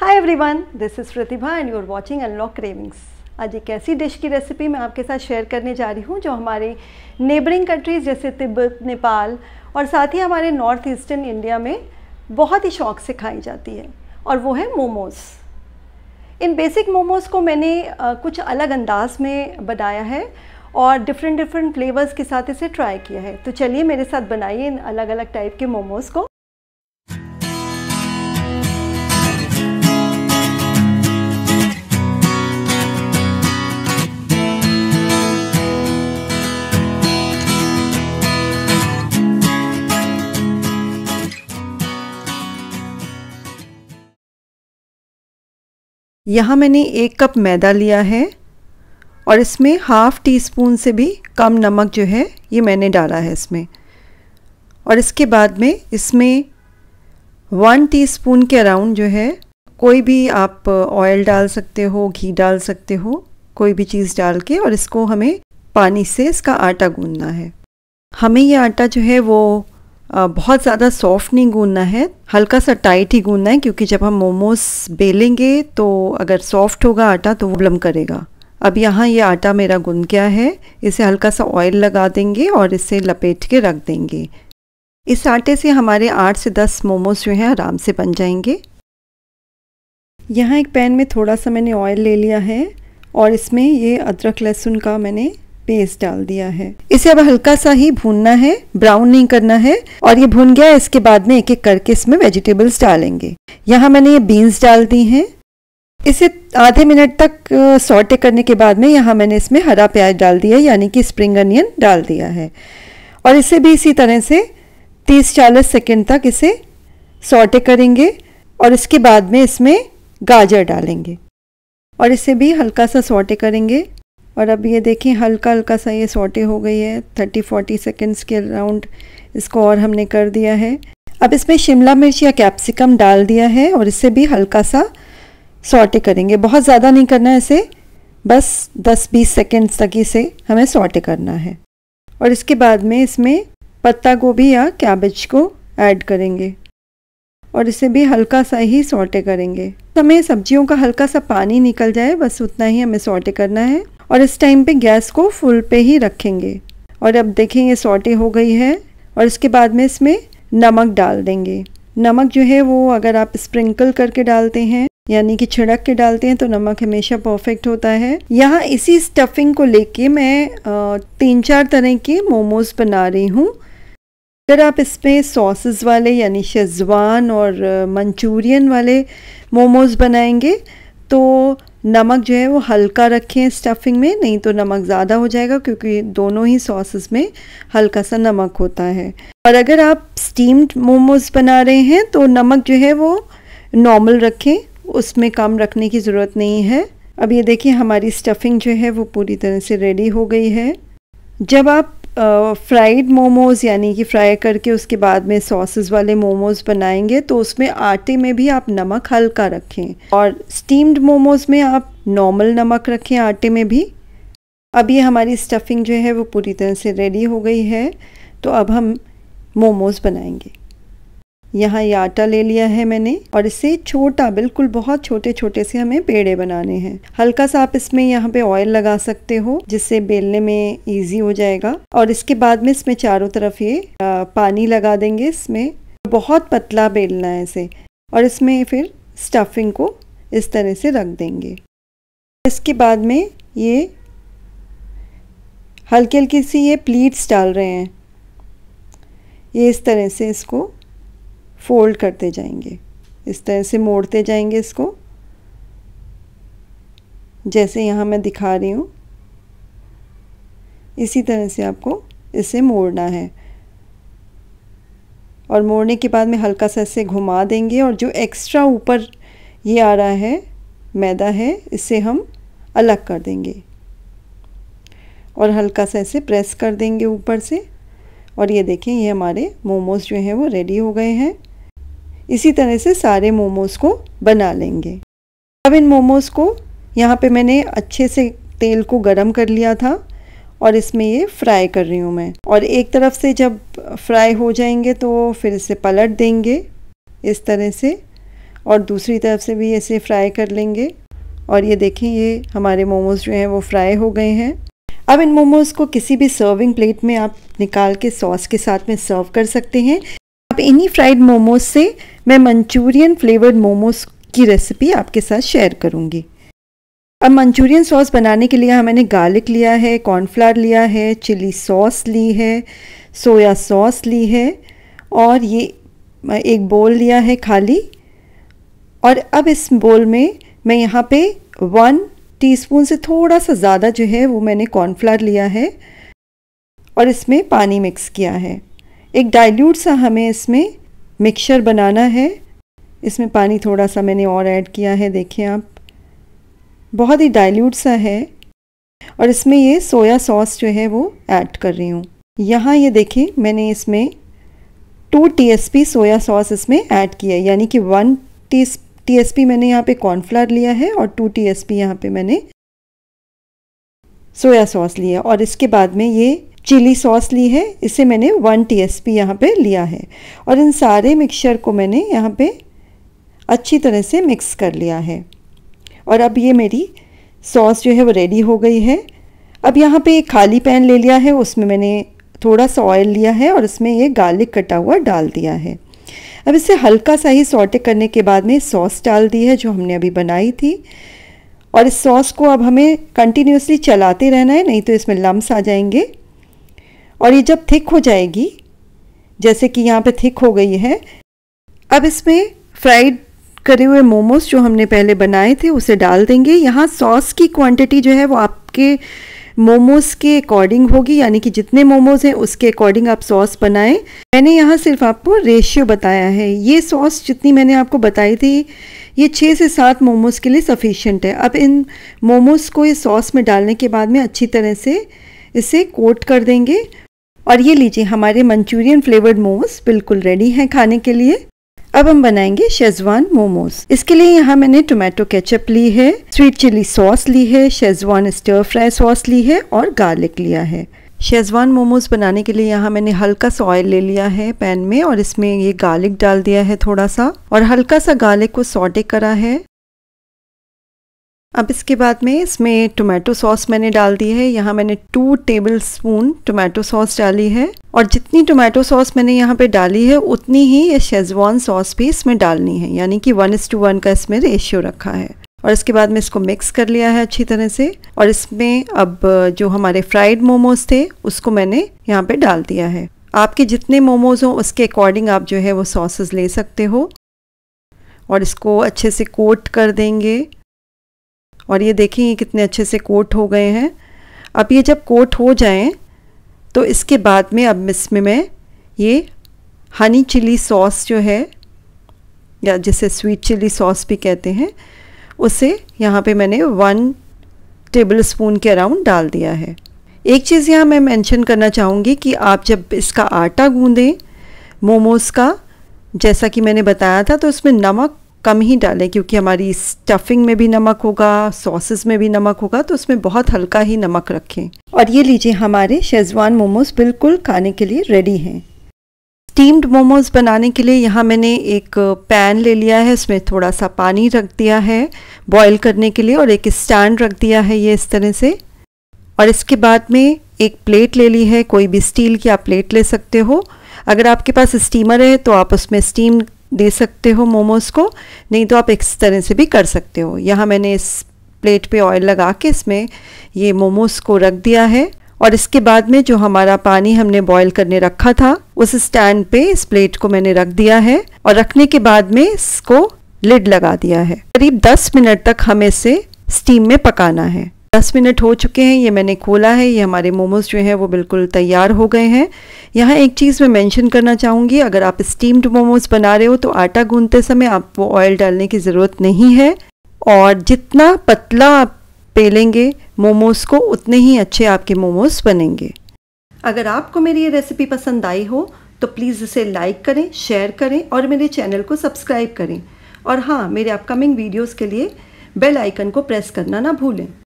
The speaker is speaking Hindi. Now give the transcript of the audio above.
hi everyone this is Pratibha and you are watching unlock cravings आज एक ऐसी डिश की रेसिपी मैं आपके साथ शेयर करने जा रही हूँ जो हमारे नेबरिंग कंट्रीज़ जैसे तिब्बत नेपाल और साथ ही हमारे नॉर्थ ईस्टर्न इंडिया में बहुत ही शौक से खाई जाती है और वो है मोमोज़ इन बेसिक मोमोज़ को मैंने कुछ अलग अंदाज में बनाया है और डिफरेंट डिफरेंट फ्लेवर्स के साथ इसे ट्राई किया है तो चलिए मेरे साथ बनाइए इन अलग अलग टाइप के मोमोज़ को यहाँ मैंने एक कप मैदा लिया है और इसमें हाफ़ टी स्पून से भी कम नमक जो है ये मैंने डाला है इसमें और इसके बाद में इसमें वन टीस्पून के अराउंड जो है कोई भी आप ऑयल डाल सकते हो घी डाल सकते हो कोई भी चीज़ डाल के और इसको हमें पानी से इसका आटा गूंदना है हमें ये आटा जो है वो बहुत ज़्यादा सॉफ्ट नहीं गूंदना है हल्का सा टाइट ही गूंदना है क्योंकि जब हम मोमोज बेलेंगे तो अगर सॉफ्ट होगा आटा तो वो ब्लम करेगा अब यहाँ ये आटा मेरा गूंद गया है इसे हल्का सा ऑयल लगा देंगे और इसे लपेट के रख देंगे इस आटे से हमारे आठ से दस मोमोज जो हैं आराम से बन जाएंगे यहाँ एक पैन में थोड़ा सा मैंने ऑयल ले लिया है और इसमें ये अदरक लहसुन का मैंने पेस्ट डाल दिया है इसे अब हल्का सा ही भूनना है ब्राउन नहीं करना है और ये भून गया इसके बाद में एक एक करके इसमें वेजिटेबल्स डालेंगे यहाँ मैंने ये बीन्स डाल दी हैं इसे आधे मिनट तक सॉटे करने के बाद में यहाँ मैंने इसमें हरा प्याज डाल दिया यानी कि स्प्रिंग अनियन डाल दिया है और इसे भी इसी तरह से 30-40 सेकेंड तक इसे सॉटे करेंगे और इसके बाद में इसमें गाजर डालेंगे और इसे भी हल्का सा सॉटे करेंगे और अब ये देखें हल्का हल्का सा ये सोटे हो गई है थर्टी फोर्टी सेकेंड्स के अराउंड इसको और हमने कर दिया है अब इसमें शिमला मिर्च या कैप्सिकम डाल दिया है और इसे भी हल्का सा सोटे करेंगे बहुत ज़्यादा नहीं करना है इसे बस 10-20 सेकेंड्स तक इसे हमें सोटे करना है और इसके बाद में इसमें पत्ता गोभी या कैबेज को ऐड करेंगे और इसे भी हल्का सा ही सोटे करेंगे तो हमें सब्जियों का हल्का सा पानी निकल जाए बस उतना ही हमें सोटे करना है और इस टाइम पे गैस को फुल पे ही रखेंगे और अब देखें ये सोटे हो गई है और इसके बाद में इसमें नमक डाल देंगे नमक जो है वो अगर आप स्प्रिंकल करके डालते हैं यानी कि छिड़क के डालते हैं तो नमक हमेशा परफेक्ट होता है यहाँ इसी स्टफिंग को लेके मैं तीन चार तरह के मोमोज बना रही हूँ अगर आप इसमें सॉसेस वाले यानी शेजवान और मंचूरियन वाले मोमोज बनाएंगे तो नमक जो है वो हल्का रखें स्टफिंग में नहीं तो नमक ज़्यादा हो जाएगा क्योंकि दोनों ही सॉसेस में हल्का सा नमक होता है और अगर आप स्टीम्ड मोमोज बना रहे हैं तो नमक जो है वो नॉर्मल रखें उसमें कम रखने की ज़रूरत नहीं है अब ये देखिए हमारी स्टफिंग जो है वो पूरी तरह से रेडी हो गई है जब आप फ्राइड मोमोज़ यानी कि फ्राई करके उसके बाद में सॉसेस वाले मोमोज़ बनाएंगे तो उसमें आटे में भी आप नमक हल्का रखें और स्टीम्ड मोमोज़ में आप नॉर्मल नमक रखें आटे में भी अब ये हमारी स्टफिंग जो है वो पूरी तरह से रेडी हो गई है तो अब हम मोमोज़ बनाएंगे यहाँ ये आटा ले लिया है मैंने और इसे छोटा बिल्कुल बहुत छोटे छोटे से हमें पेड़े बनाने हैं हल्का सा आप इसमें यहाँ पे ऑयल लगा सकते हो जिससे बेलने में ईजी हो जाएगा और इसके बाद में इसमें चारों तरफ ये पानी लगा देंगे इसमें बहुत पतला बेलना है इसे और इसमें फिर स्टफिंग को इस तरह से रख देंगे इसके बाद में ये हल्की हल्की सी ये प्लीट्स डाल रहे हैं ये इस तरह से इसको फोल्ड करते जाएंगे इस तरह से मोड़ते जाएंगे इसको जैसे यहाँ मैं दिखा रही हूँ इसी तरह से आपको इसे मोड़ना है और मोड़ने के बाद में हल्का सा इसे घुमा देंगे और जो एक्स्ट्रा ऊपर ये आ रहा है मैदा है इसे हम अलग कर देंगे और हल्का सा इसे प्रेस कर देंगे ऊपर से और ये देखें ये हमारे मोमोज जो हैं वो रेडी हो गए हैं इसी तरह से सारे मोमोज़ को बना लेंगे अब इन मोमोज़ को यहाँ पे मैंने अच्छे से तेल को गरम कर लिया था और इसमें ये फ्राई कर रही हूँ मैं और एक तरफ से जब फ्राई हो जाएंगे तो फिर इसे पलट देंगे इस तरह से और दूसरी तरफ से भी ऐसे फ्राई कर लेंगे और ये देखें ये हमारे मोमोज़ जो हैं वो फ्राई हो गए हैं अब इन मोमोज़ को किसी भी सर्विंग प्लेट में आप निकाल के सॉस के साथ में सर्व कर सकते हैं अब इन्हीं फ्राइड मोमोज से मैं मंचूरियन फ्लेवर्ड मोमोज की रेसिपी आपके साथ शेयर करूँगी अब मंचूरियन सॉस बनाने के लिए मैंने गार्लिक लिया है कॉर्नफ्लावर लिया है चिली सॉस ली है सोया सॉस ली है और ये एक बोल लिया है खाली और अब इस बोल में मैं यहाँ पे वन टीस्पून से थोड़ा सा ज़्यादा जो है वो मैंने कॉर्नफ्लावर लिया है और इसमें पानी मिक्स किया है एक डाइल्यूट सा हमें इसमें मिक्सचर बनाना है इसमें पानी थोड़ा सा मैंने और ऐड किया है देखिए आप बहुत ही डाइल्यूट सा है और इसमें ये सोया सॉस जो है वो ऐड कर रही हूँ यहाँ ये देखिए मैंने इसमें टू टी सोया सॉस इसमें ऐड किया है यानी कि वन टी पी मैंने यहाँ पे कॉर्नफ्लावर लिया है और टू टी एस पी यहाँ पे मैंने सोया सॉस लिया और इसके बाद में ये चिली सॉस ली है इसे मैंने वन टी एस पी यहाँ पर लिया है और इन सारे मिक्सचर को मैंने यहाँ पे अच्छी तरह से मिक्स कर लिया है और अब ये मेरी सॉस जो है वो रेडी हो गई है अब यहाँ पे एक खाली पैन ले लिया है उसमें मैंने थोड़ा सा ऑयल लिया है और उसमें ये गार्लिक कटा हुआ डाल दिया है अब इसे हल्का सा ही सॉटे करने के बाद में सॉस डाल दी है जो हमने अभी बनाई थी और इस सॉस को अब हमें कंटिन्यूसली चलाते रहना है नहीं तो इसमें लम्स आ जाएंगे और ये जब थिक हो जाएगी जैसे कि यहाँ पे थिक हो गई है अब इसमें फ्राइड करे हुए मोमोज जो हमने पहले बनाए थे उसे डाल देंगे यहाँ सॉस की क्वांटिटी जो है वो आपके मोमोज़ के अकॉर्डिंग होगी यानी कि जितने मोमोज़ हैं उसके अकॉर्डिंग आप सॉस बनाएं मैंने यहाँ सिर्फ आपको रेशियो बताया है ये सॉस जितनी मैंने आपको बताई थी ये छः से सात मोमोज़ के लिए सफिशेंट है अब इन मोमोज़ को ये सॉस में डालने के बाद में अच्छी तरह से इसे कोट कर देंगे और ये लीजिए हमारे मंचूरियन फ्लेवर्ड मोमोज बिल्कुल रेडी हैं खाने के लिए अब हम बनाएंगे शेजवान मोमोज इसके लिए यहाँ मैंने टोमेटो केचप ली है स्वीट चिली सॉस ली है शेजवान स्टर फ्राई सॉस ली है और गार्लिक लिया है शेजवान मोमोज़ बनाने के लिए यहाँ मैंने हल्का सा ऑयल ले लिया है पैन में और इसमें ये गार्लिक डाल दिया है थोड़ा सा और हल्का सा गार्लिक को सॉटे करा है अब इसके बाद में इसमें टोमेटो सॉस मैंने डाल दी है यहाँ मैंने two tablespoon tomato sauce डाली है और जितनी टोमेटो सॉस मैंने यहाँ पे डाली है उतनी ही ये शेजवान सॉस भी इसमें डालनी है यानी कि वन इस टू वन का इसमें रेशियो रखा है और इसके बाद में इसको मिक्स कर लिया है अच्छी तरह से और इसमें अब जो हमारे फ्राइड मोमोज थे उसको मैंने यहाँ पे डाल दिया है आपके जितने मोमोज हों उसके अकॉर्डिंग आप जो है वो सॉसेस ले सकते हो और इसको अच्छे से कोट कर देंगे और ये देखें ये कितने अच्छे से कोट हो गए हैं अब ये जब कोट हो जाएं तो इसके बाद में अब इसमें मैं ये हनी चिली सॉस जो है या जिसे स्वीट चिली सॉस भी कहते हैं उसे यहाँ पे मैंने वन टेबल स्पून के अराउंड डाल दिया है एक चीज़ यहाँ मैं मेंशन करना चाहूँगी कि आप जब इसका आटा गूँधें मोमोज़ का जैसा कि मैंने बताया था तो उसमें नमक कम ही डालें क्योंकि हमारी स्टफिंग में भी नमक होगा सॉसेस में भी नमक होगा तो उसमें बहुत हल्का ही नमक रखें और ये लीजिए हमारे शेजवान मोमोज बिल्कुल खाने के लिए रेडी हैं स्टीम्ड मोमोज बनाने के लिए यहाँ मैंने एक पैन ले लिया है उसमें थोड़ा सा पानी रख दिया है बॉईल करने के लिए और एक स्टैंड रख दिया है ये इस तरह से और इसके बाद में एक प्लेट ले ली है कोई भी स्टील की आप प्लेट ले सकते हो अगर आपके पास स्टीमर है तो आप उसमें स्टीम दे सकते हो मोमोज़ को नहीं तो आप इस तरह से भी कर सकते हो यहाँ मैंने इस प्लेट पे ऑयल लगा के इसमें ये मोमोज़ को रख दिया है और इसके बाद में जो हमारा पानी हमने बॉईल करने रखा था उस स्टैंड पे इस प्लेट को मैंने रख दिया है और रखने के बाद में इसको लिड लगा दिया है करीब 10 मिनट तक हमें इसे स्टीम में पकाना है 10 मिनट हो चुके हैं ये मैंने खोला है ये हमारे मोमोज़ जो हैं वो बिल्कुल तैयार हो गए हैं यहाँ एक चीज़ मैं मेंशन करना चाहूँगी अगर आप स्टीम्ड मोमोज़ बना रहे हो तो आटा गूंधते समय आपको ऑयल डालने की ज़रूरत नहीं है और जितना पतला आप पेलेंगे मोमोज़ को उतने ही अच्छे आपके मोमोज़ बनेंगे अगर आपको मेरी ये रेसिपी पसंद आई हो तो प्लीज़ इसे लाइक करें शेयर करें और मेरे चैनल को सब्सक्राइब करें और हाँ मेरे अपकमिंग वीडियोस के लिए बेल आइकन को प्रेस करना ना भूलें